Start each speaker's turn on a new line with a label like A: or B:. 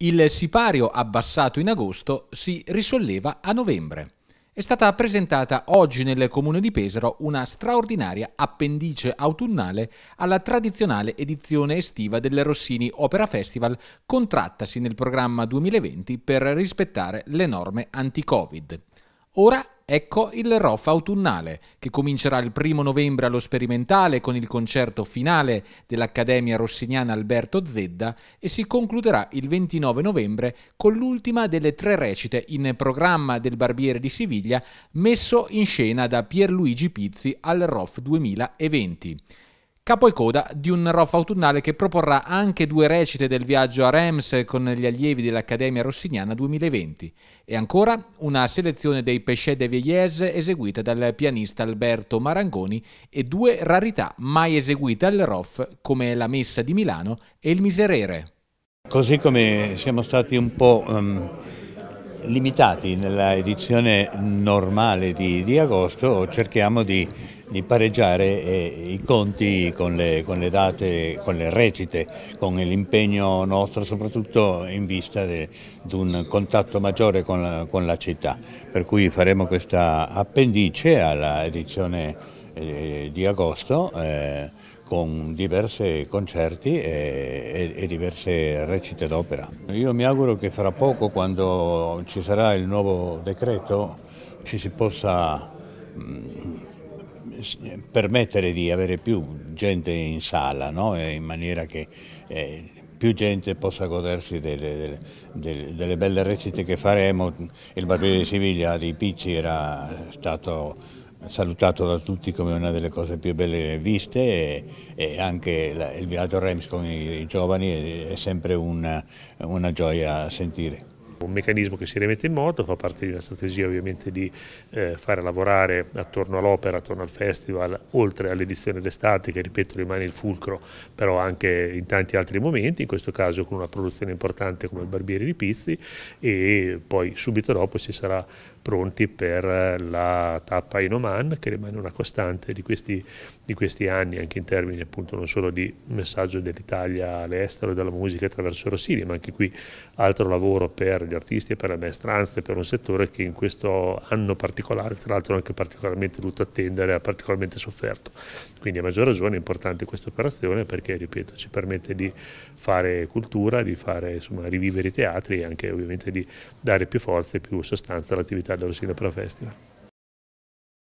A: Il sipario abbassato in agosto si risolleva a novembre. È stata presentata oggi nel comune di Pesaro una straordinaria appendice autunnale alla tradizionale edizione estiva del Rossini Opera Festival, contrattasi nel programma 2020 per rispettare le norme anti-Covid. Ora ecco il ROF autunnale, che comincerà il primo novembre allo Sperimentale con il concerto finale dell'Accademia Rossiniana Alberto Zedda e si concluderà il 29 novembre con l'ultima delle tre recite in programma del Barbiere di Siviglia messo in scena da Pierluigi Pizzi al ROF 2020. Capo e coda di un rof autunnale che proporrà anche due recite del viaggio a Reims con gli allievi dell'Accademia Rossignana 2020 e ancora una selezione dei Pesce de Vieillesse eseguita dal pianista Alberto Marangoni e due rarità mai eseguite al rof come la Messa di Milano e il Miserere.
B: Così come siamo stati un po' um, limitati nella edizione normale di, di agosto, cerchiamo di di pareggiare eh, i conti con le, con le, date, con le recite, con l'impegno nostro soprattutto in vista di un contatto maggiore con la, con la, città. Per cui faremo questa appendice alla edizione eh, di agosto eh, con diversi concerti e, eh, e, e diverse recite d'opera. Io mi auguro che fra poco, quando ci sarà il nuovo decreto, ci si possa mm, permettere di avere più gente in sala, no? Eh, in maniera che eh, più gente possa godersi delle, delle, delle, delle, belle recite che faremo. Il Barbiere di Siviglia di Picci era stato salutato da tutti come una delle cose più belle viste e, e anche la, il viaggio a Rems con i, i giovani è, è sempre una, una gioia sentire un meccanismo che si rimette in moto, fa parte di una strategia ovviamente di
C: eh, fare lavorare attorno all'opera, attorno al festival, oltre all'edizione d'estate che ripeto rimane il fulcro, però anche in tanti altri momenti, in questo caso con una produzione importante come il Barbieri di Pizzi e poi subito dopo si sarà pronti per la tappa in Oman che rimane una costante di questi, di questi anni anche in termini appunto non solo di messaggio dell'Italia all'estero e della musica attraverso Rossini ma anche qui altro lavoro per gli artisti e per le maestranze, per un settore che in questo anno particolare, tra l'altro anche particolarmente dovuto attendere, ha particolarmente sofferto. Quindi a maggior ragione è importante questa operazione perché, ripeto, ci permette di fare cultura, di fare, insomma, rivivere i teatri e anche ovviamente di dare più forza e più sostanza all'attività dello Pro Festival.